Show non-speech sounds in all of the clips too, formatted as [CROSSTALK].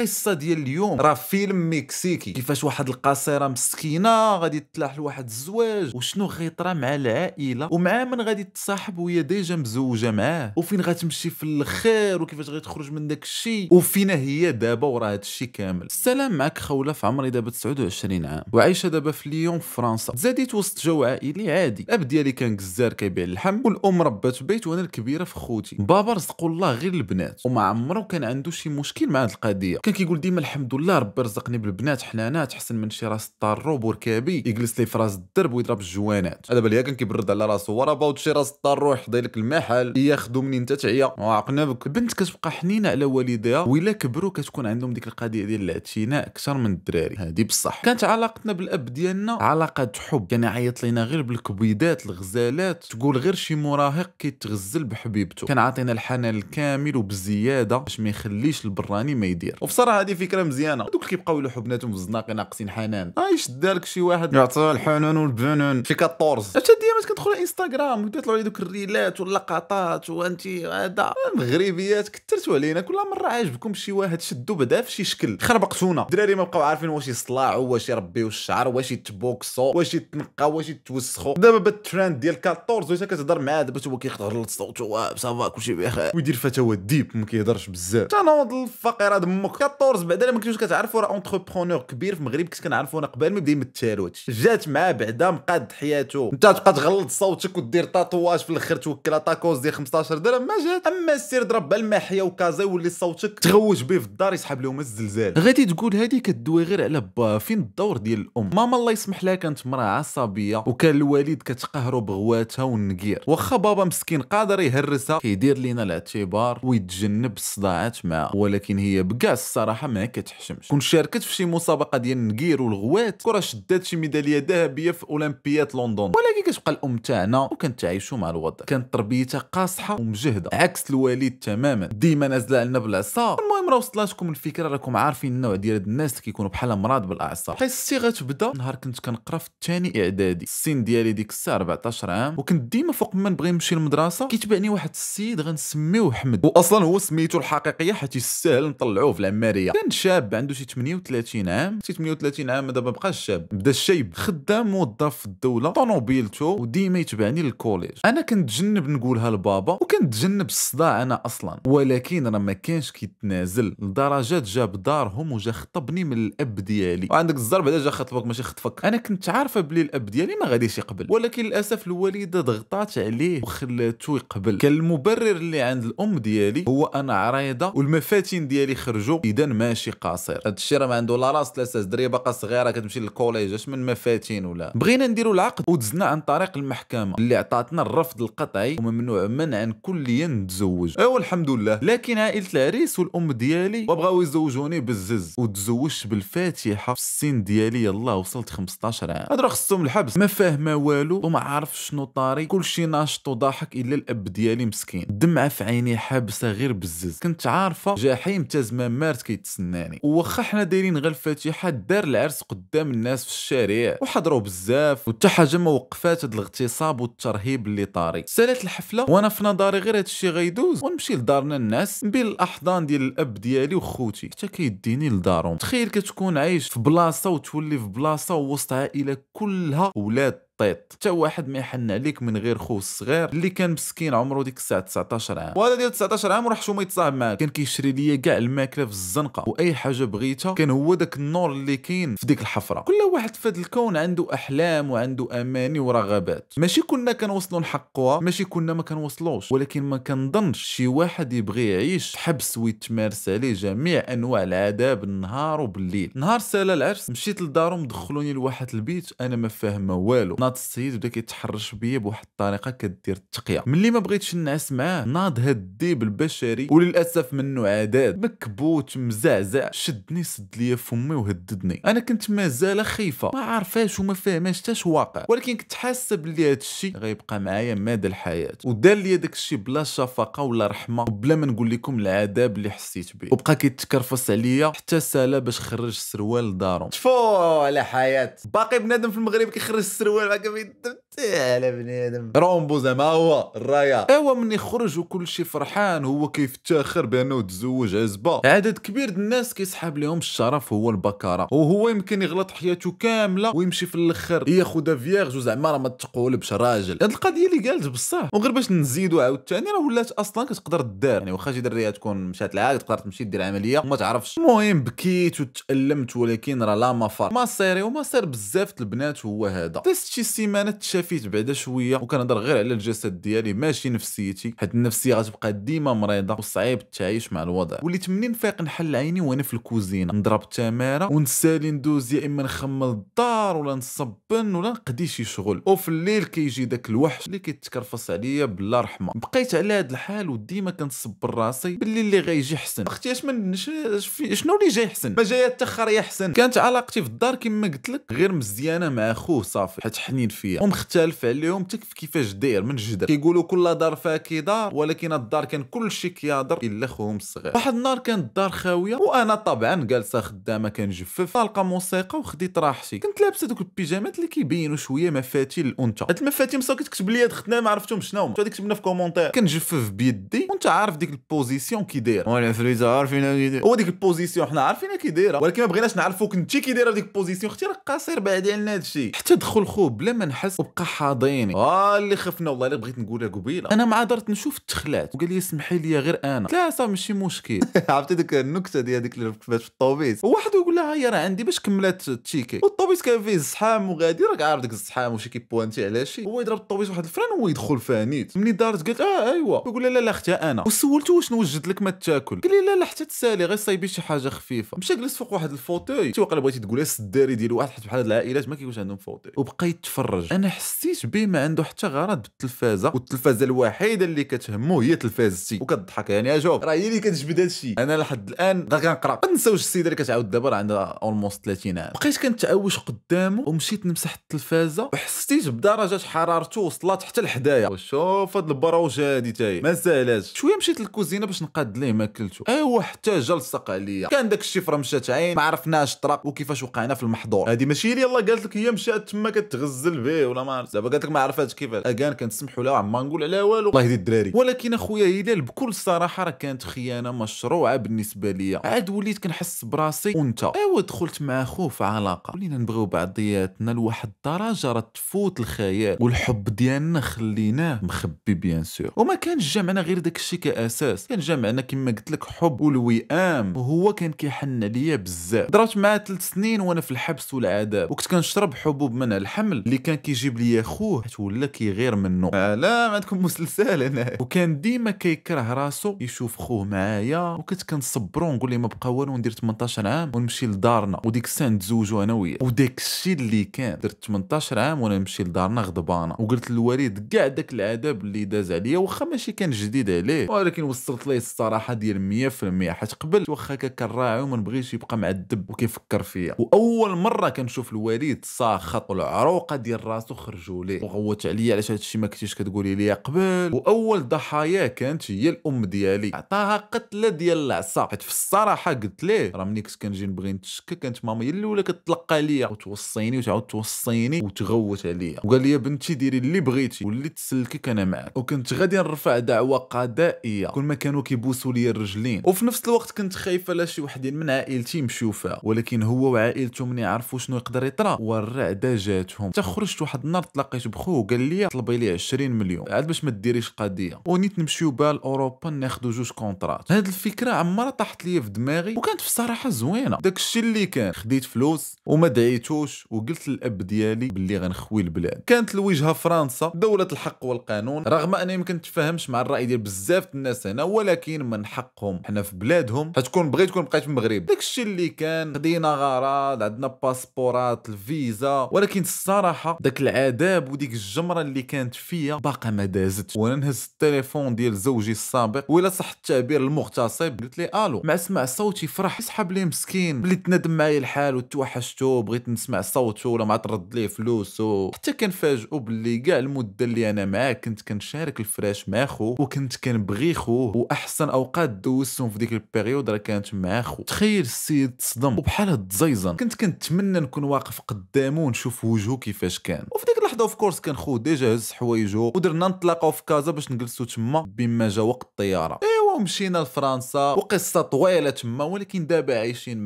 القصه ديال اليوم راه فيلم مكسيكي كيفاش واحد القصيره مسكينه غادي تلاح لواحد الزواج وشنو غيطرى مع العائله ومع من غادي تصاحب وهي ديجا مزوجه معاه وفين غتمشي في الخير وكيفاش غتخرج من داك الشيء وفينا هي دابا ورا هذا الشيء كامل السلام معك خوله في عمري دابا 29 عام وعايشه دابا في ليون في فرنسا تزاديت وسط جو عائلي عادي الاب ديالي كان جزار كيبيع اللحم والام ربات بيت وانا الكبيره في خوتي بابا رزق الله غير البنات وما عمره كان عنده شي مشكل مع هاد القضيه كان كيقول ديما الحمد لله ربي رزقني بالبنات حنانات حسن من شي راس الطروب وركابي يجلس لي فراس الدرب ويضرب الجوانات هذا بالي كان كيبرد على راسو باوت شي راس الطروب يحضي لك المحل ياخذو منين انت تعيا وعقنا بك البنت كتبقى حنينه على والديها ويلا كبروا كتكون عندهم ديك القضيه ديال الاعتناء اكثر من الدراري هذه بصح كانت علاقتنا بالاب ديالنا علاقه حب كان يعيط لينا غير بالكبيدات الغزالات تقول غير شي مراهق كيتغزل بحبيبته كان عاطينا الحنان الكامل وبزياده باش ما يخليش البراني ما يدير وفي الصراحه هذه فكره مزيانه دوك اللي كيبقاو يلوحوا بناتهم في الزناقي ناقصين حنان اه يشد لك شي واحد يعطي الحنان والبنان شي 14 حتى ديما كتدخل انستغرام وتطلعوا لي دوك الريلات واللقطات وانت هذا المغربيات كثرتوا علينا كل مره عاجبكم شي واحد شدو بدا في شي شكل خربقتونا الدراري ما بقاو عارفين واش يصلاعوا واش يربيو الشعر واش يتبوكسوا واش يتنقاو واش يتوسخوا دابا بالترند ديال 14 وانت كتهضر معاه دابا هو كيخرج صوته سافا كلشي بخير ويدير فتاوى ديب ما كيهضرش بزاف تنوض الفقيره دمك 2014 بعدا ما كنتوش كتعرفوا راه اونتربرونور كبير في المغرب كنت كنعرفو انا قبل ما يبدا يمثل جات معاه بعدا مقاد حياته انت تبقى تغلط صوتك ودير طاتواج في الاخر توكل طاكوز ديال 15 درهم ما جات اما السير ضرب بالماحيه وكازا يولي صوتك تغوج به في الدار يسحب لهم الزلزال غادي تقول هادي كدوي غير على با فين الدور ديال الام ماما الله يسمح لها كانت مراه عصبيه وكان الوالد كتقهرو بغواتها والنقير واخا بابا مسكين قادر يهرسها كيدير لينا الاعتبار ويتجنب الصداعات معاه ولكن هي بقاس الصراحه ما كتحشمش كون شاركت في شي مسابقه ديال النقير والغوات كره شدات شي ميداليه ذهبيه في اولمبياد لندن ولكن كتبقى الام تاعنا وكنتعايشوا مع الوضع كانت تربيتها قاصحه ومجهده عكس الوالد تماما ديما نازله لنا بالعصا المهم راه وصلتكم الفكره راكم عارفين النوع ديال الناس اللي كيكونوا بحال امراض بالاعصاب قصتي غتبدا نهار كنت كنقرا في الثاني اعدادي السن ديالي ديك الساعه 14 عام وكنت ديما فوق ما نبغي نمشي للمدرسه كيتبعني واحد السيد غنسميوه حمد واصلا هو سميتو الحقيقيه حيت يستاهل نطلعوه في العماريه كان شاب عنده شي 38 عام شي 38 عام دابا مابقاش شاب بدا الشيب خدام موظف في الدوله طوموبيلته وديما يتبعني للكوليج انا كنتجنب نقولها لبابا وكنتجنب الصداع انا اصلا ولكن راه ما كانش كيتنازل لدرجه جاب دارهم وجا خطبني من الاب ديالي وعندك الزرب بعدا جا خطبك ماشي خطفك انا كنت عارفه بلي الاب ديالي ما غاديش يقبل ولكن للاسف الوالده ضغطات عليه وخلاته يقبل كان المبرر اللي عند الام ديالي هو انا عريضه والمفاتن ديالي خرجوا اذا ماشي قصير هذا الشيء راه ما عنده لا راس ثلاثه دريه باقا صغيره كتمشي للكوليج اش من مفاتين ولا بغينا نديروا العقد ودزنا عن طريق المحكمه اللي عطاتنا الرفض القطعي وممنوع منعا كليا نتزوج ايوا الحمد لله لكن عائله العريس والام ديالي وبغاو يزوجوني بالزز وتزوجت بالفاتحه في السن ديالي يلاه وصلت 15 عام هذا راه خصهم الحبس ما فاهمه والو وما عارف شنو طاري كلشي ناشط وضاحك الا الاب ديالي مسكين دمعه في عيني حابسه غير بالزز كنت عارفه جحيم تزمان مارس العرس كيتسناني وخا حنا دايرين غير الفاتحه دار العرس قدام الناس في الشارع وحضروا بزاف وحتى حاجه ما وقفات هذا الاغتصاب والترهيب اللي طاري سالات الحفله وانا في نظري غير هذا الشيء غيدوز ونمشي لدارنا الناس بين الاحضان ديال الاب ديالي وخوتي حتى كيديني لدارهم تخيل كتكون عايش في بلاصه وتولي في بلاصه ووسط عائله كلها ولاد طيط حتى واحد ما يحن عليك من غير خو الصغير اللي كان مسكين عمره ديك الساعه 19 عام وهذا ديال 19 عام راح شو ما يتصاحب معاك كان كيشري ليا كاع الماكله في الزنقه واي حاجه بغيتها كان هو داك النور اللي كاين في ديك الحفره كل واحد في هذا الكون عنده احلام وعنده اماني ورغبات ماشي كنا كنوصلوا نحققوها ماشي كنا ما كنوصلوش ولكن ما كنظنش شي واحد يبغي يعيش حبس ويتمارس عليه جميع انواع العذاب النهار وبالليل نهار سالا العرس مشيت لدارهم دخلوني لواحد البيت انا ما فاهم والو ناض السيد بدا كيتحرش بيا بواحد الطريقه كدير التقيه ملي ما بغيتش نعس معاه ناض هاد الديب البشري وللاسف منه عداد مكبوت مزعزع شدني سد ليا فمي وهددني انا كنت مازال خايفه ما عارفاش وما فاهماش حتى واقع ولكن كنت حاسه بلي هاد الشيء غيبقى معايا مدى الحياه ودار ليا داك الشيء بلا شفقه ولا رحمه وبلا ما نقول لكم العذاب اللي حسيت به وبقى كيتكرفص عليا حتى سالا باش خرج السروال لدارو تفو على حياه باقي بنادم في المغرب كيخرج السروال like I mean, the, على بني ادم رومبو زعما هو الرايا ايوا من يخرج وكل شيء فرحان هو كيفتخر بانه تزوج عزبه عدد كبير ديال الناس كيسحاب لهم الشرف هو البكاره وهو يمكن يغلط حياته كامله ويمشي في الاخر ياخذها فيرج وزعما راه ما تقولبش راجل هاد القضيه اللي قالت بصح وغير باش نزيدو عاوتاني راه ولات اصلا كتقدر دير يعني واخا شي دريه تكون مشات لها تقدر تمشي دير عمليه وما تعرفش المهم بكيت وتالمت ولكن راه لا مفر ما صيري وما صير بزاف البنات هو هذا تيست شي سيمانه اختفيت بعدا شويه وكنهضر غير على الجسد ديالي ماشي نفسيتي حيت النفسيه غتبقى ديما مريضه وصعيب تعيش مع الوضع وليت مني نفيق نحل عيني وانا في الكوزينه نضرب التماره ونسالي ندوز يا اما نخمل الدار ولا نصبن ولا نقضي شي شغل وفي الليل كيجي داك الوحش اللي كيتكرفص عليا بلا رحمه بقيت على هذا الحال وديما كنصبر راسي باللي اللي غيجي حسن اختي اش من شنو اللي جاي حسن ما جاي تاخر يا حسن كانت علاقتي في الدار كما قلت لك غير مزيانه مع اخوه صافي حيت حنين فيا ومخت مختلف عليهم تكف كيفاش داير من جدر كيقولوا كل دار فيها دار ولكن الدار كان كلشي كيهضر الا خوهم الصغير واحد النهار كانت الدار خاويه وانا طبعا جالسه خدامه كنجفف طالقه موسيقى وخديت راحتي كنت لابسه دوك البيجامات اللي كيبينوا شويه مفاتيح الانثى هاد المفاتيح مساو كتكتب هاد ختنا ما عرفتهم شنو هما هذيك كتبنا في كومونتير كنجفف بيدي وانت عارف ديك البوزيسيون كي داير وانا فريزا عارفين كي هو ديك البوزيسيون حنا عارفينها كي دايره ولكن ما بغيناش نعرفوك انت كي دايره ديك البوزيسيون اختي راه قصير بعدي علينا هادشي حتى دخل خوه بلا ما نحس وبقى حاضيني اه اللي خفنا والله اللي بغيت نقولها قبيله انا ما درت نشوف تخلات وقال لي اسمحي لي غير انا لا صافي ماشي مشكل [LAUGHS] عرفتي ديك النكته ديال هذيك اللي في الطوبيس واحد يقول لها هي راه عندي باش كملات التيكي والطوبيس كان فيه الزحام وغادي راك عارف ديك الزحام وشي كيبوانتي على شي هو يضرب الطوبيس واحد الفران وهو يدخل فانيت مني دارت قالت اه ايوا يقول لها لا لا اختي انا وسولته واش نوجد لك ما تاكل قال لي لا لا حتى تسالي غير صايبي شي حاجه خفيفه مشى جلس فوق واحد الفوتوي تي بغيتي تقول السداري ديال واحد بحال هاد العائلات ما كيكونش عندهم فوتوي وبقيت تفرج انا حس حسيت به ما عنده حتى غرض بالتلفازه والتلفازه الوحيده اللي كتهمو هي تلفازتي وكضحك يعني اجوب راه هي اللي كتجبد هادشي انا لحد الان باغي كنقرا ما تنساوش السيده اللي كتعاود دابا راه عندها اولموست 30 عام بقيت كنتعوش قدامه ومشيت نمسح التلفازه وحسيت بدرجه حرارته وصلت حتى لحدايا وشوف هاد البروجه هادي تاهي ما سهلاش شويه مشيت للكوزينه باش نقاد ليه ماكلته ايوا حتى جا لصق عليا كان داك الشفره مشات عين ما عرفناش طرق وكيفاش وقعنا في المحظور هادي ماشي يلاه قالت لك هي مشات تما كتغزل به ولا ما عرفت دابا قالت لك ما عرفاتش كيفاش اكان كنسمحوا لها وعما نقول عليها والو الله يهدي الدراري ولكن اخويا هلال بكل صراحه راه كانت خيانه مشروعه بالنسبه ليا عاد وليت كنحس براسي وانت ايوا دخلت مع خوف في علاقه ولينا نبغيو بعضياتنا لواحد الدرجه راه تفوت الخيال والحب ديالنا خليناه مخبي بيان سور وما كانش جمعنا غير داك الشيء كاساس كان جمعنا كما قلت لك حب والوئام وهو كان كيحن عليا بزاف ضربت معاه ثلاث سنين وانا في الحبس والعذاب وكنت كنشرب حبوب منع الحمل اللي كان كيجيب لي يا خوه ولا كيغير منه لا ما عندكم مسلسل هنا وكان ديما كيكره راسو يشوف خوه معايا وكنت كنصبرو نقول ليه ما بقى والو ندير 18 عام ونمشي لدارنا وديك الساعه نتزوجو انا وياه وداك الشيء اللي كان درت 18 عام وانا نمشي لدارنا غضبانه وقلت للوالد كاع داك العذاب اللي داز عليا واخا ماشي كان جديد عليه ولكن وصلت ليه الصراحه ديال 100% حيت قبل واخا كنراعي وما نبغيش يبقى معذب وكيفكر فيا واول مره كنشوف الوالد ساخط والعروقه ديال راسو خرج رجولي وغوت عليا علاش هادشي ما كنتيش كتقولي لي قبل واول ضحايا كانت هي الام ديالي عطاها قتله ديال العصا حيت في الصراحه قلت ليه راه ملي كنت كنجي نبغي نتشكى كانت ماما هي الاولى كتلقى ليا وتوصيني وتعاود توصيني وتغوت عليا وقال لي بنتي ديري اللي بغيتي واللي تسلكك انا معاك وكنت غادي نرفع دعوه قضائيه كل ما كانوا كيبوسوا لي الرجلين وفي نفس الوقت كنت خايفه لا شي وحدين من عائلتي يمشيو فيها ولكن هو وعائلته من يعرفوا شنو يقدر يطرا والرعده جاتهم تخرجت واحد النهار تلاقيت بخو قال لي طلبي لي 20 مليون عاد باش ما ديريش القضيه ونيت نمشيو بها لاوروبا ناخذ جوج كونترات هاد الفكره عمرها طاحت لي في دماغي وكانت في الصراحه زوينه داكشي اللي كان خديت فلوس وما دعيتوش وقلت للاب ديالي باللي غنخوي البلاد كانت الوجهه فرنسا دوله الحق والقانون رغم انني ما كنتفاهمش مع الراي ديال بزاف الناس هنا ولكن من حقهم حنا في بلادهم حتكون بغيت تكون بقيت في المغرب داكشي اللي كان خدينا غراض عندنا باسبورات الفيزا ولكن الصراحه داك العالم الاداب وديك الجمره اللي كانت فيا باقا ما دازتش وانا نهز التليفون ديال زوجي السابق ولا صح التعبير المغتصب قلت لي الو مع سمع صوتي فرح يسحب لي مسكين بلي تندم معايا الحال وتوحشتو بغيت نسمع صوته ولا ما ترد ليه فلوسو حتى كنفاجئو بلي كاع المده اللي انا معاه كنت كنشارك الفراش مع خو وكنت كنبغي خوه واحسن اوقات دوزتهم في ديك البيريود راه كانت مع خو تخيل السيد تصدم وبحال هاد كنت كنتمنى نكون واقف قدامه ونشوف وجهه كيفاش كان وفي ديك لحظه اوف كورس كان خو ديجا هز حوايجو ودرنا نتلاقاو في كازا باش نجلسو تما بما جا وقت الطياره ومشينا لفرنسا وقصه طويله تما ولكن دابا عايشين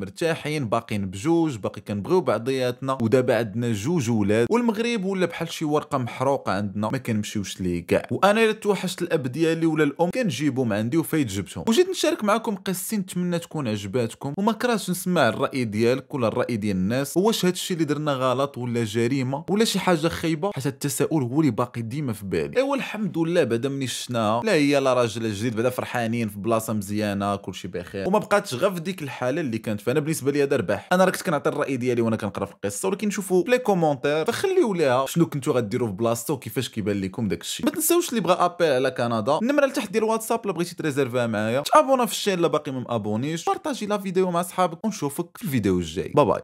مرتاحين باقيين بجوج باقي كنبغيو بعضياتنا ودابا عندنا جوج ولاد والمغرب ولا بحال شي ورقه محروقه عندنا ما كنمشيوش ليه كاع وانا الا توحشت الاب ديالي ولا الام كنجيبهم عندي وفايت جبتهم وجيت نشارك معكم قصتي نتمنى تكون عجباتكم وما كرهتش نسمع الراي ديالك ولا الراي ديال الناس واش الشيء اللي درنا غلط ولا جريمه ولا شي حاجه خايبه حتى التساؤل هو اللي باقي ديما في بالي ايوا الحمد لله بعدا ملي شفناها لا هي لا راجل جديد بعدا فرحانين مزيانين في بلاصه مزيانه كلشي بخير وما بقاتش غير في ديك الحاله اللي كانت فانا بالنسبه لي هذا ربح انا راه كنت كنعطي الراي ديالي وانا كنقرا في القصه ولكن شوفوا لي كومونتير فخليو ليها شنو كنتو غديروا في بلاصته وكيفاش كيبان لكم داك الشيء ما تنساوش اللي بغى ابي على كندا النمره لتحت ديال الواتساب الا بغيتي تريزيرفيها معايا تابونا في الشين الا باقي ما مابونيش بارطاجي لا فيديو مع صحابك ونشوفك في الفيديو الجاي باي باي